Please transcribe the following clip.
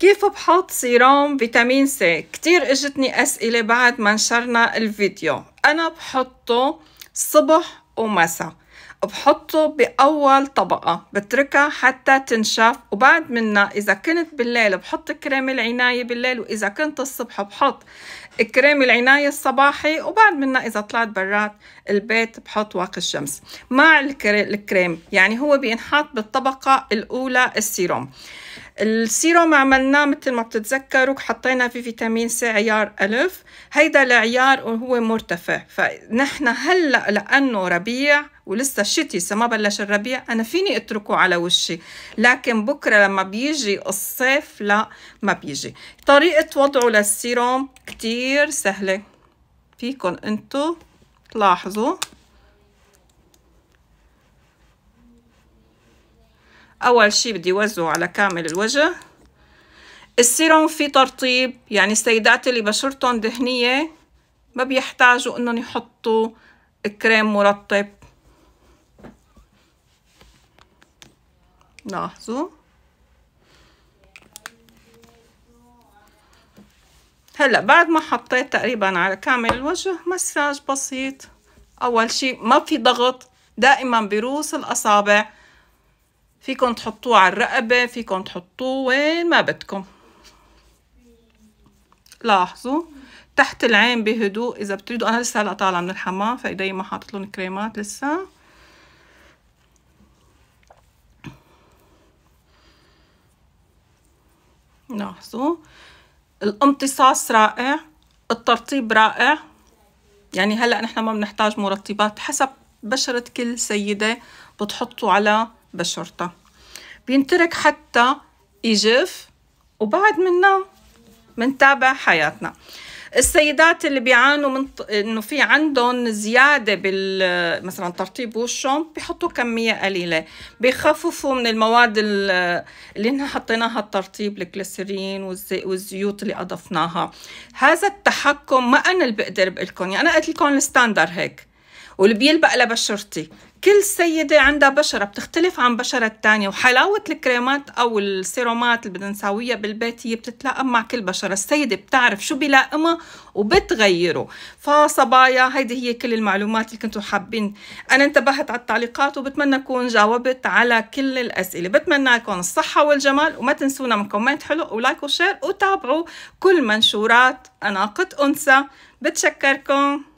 كيف بحط سيروم فيتامين سي كتير اجتني اسئلة بعد ما نشرنا الفيديو انا بحطه صبح ومساء بحطه بأول طبقة بتركها حتى تنشف وبعد منها إذا كنت بالليل بحط كريم العناية بالليل وإذا كنت الصبح بحط كريم العناية الصباحي وبعد منها إذا طلعت برات البيت بحط واقي الشمس مع الكريم يعني هو بينحط بالطبقة الأولى السيروم السيروم عملناه مثل ما بتتذكروا حطينا فيه فيتامين سي عيار ألف هيدا العيار وهو مرتفع فنحن هلأ لأنه ربيع ولسه الشتي لسه ما بلش الربيع انا فيني اتركه على وشي لكن بكره لما بيجي الصيف لا ما بيجي طريقه وضعه للسيروم كتير سهله فيكن انتو تلاحظوا أول شي بدي وزعه على كامل الوجه السيروم في ترطيب يعني السيدات اللي بشرتهم دهنية ما بيحتاجوا انهم يحطوا كريم مرطب لاحظوا هلا بعد ما حطيت تقريبا على كامل الوجه مساج بسيط اول شيء ما في ضغط دائما بروس الاصابع فيكم تحطوه على الرقبة فيكم تحطوه وين ما بدكم لاحظوا تحت العين بهدوء اذا بتريدوا انا لسه هلا طالعه من الحمام فايدي ما حاطط لهم كريمات لسه لاحظوا الامتصاص رائع الترطيب رائع يعني هلا نحن ما بنحتاج مرطبات حسب بشرة كل سيدة بتحطوا على بالشرطة بينترك حتى يجف وبعد منا منتابع حياتنا السيدات اللي بيعانوا من انه في عندهم زياده بال مثلا ترطيب وشهم بيحطوا كميه قليله بيخففوا من المواد اللي احنا حطيناها الترطيب الكليسرين والزيوت اللي اضفناها هذا التحكم ما انا اللي بقدر بقول لكم يعني انا قلت لكم الستاندر هيك واللي بيلبق لبشرتي كل سيدة عندها بشرة بتختلف عن بشرة الثانية وحلاوة الكريمات أو السيرومات اللي بدنا نساويها بالبيت هي بتتلائم مع كل بشرة السيدة بتعرف شو بلائمها وبتغيره فصبايا هيدي هي كل المعلومات اللي كنتوا حابين أنا انتبهت على التعليقات وبتمنى أكون جاوبت على كل الأسئلة بتمنى لكم الصحة والجمال وما تنسونا من كومنت حلو ولايك وشير وتابعوا كل منشورات أناقة أنثى بتشكركم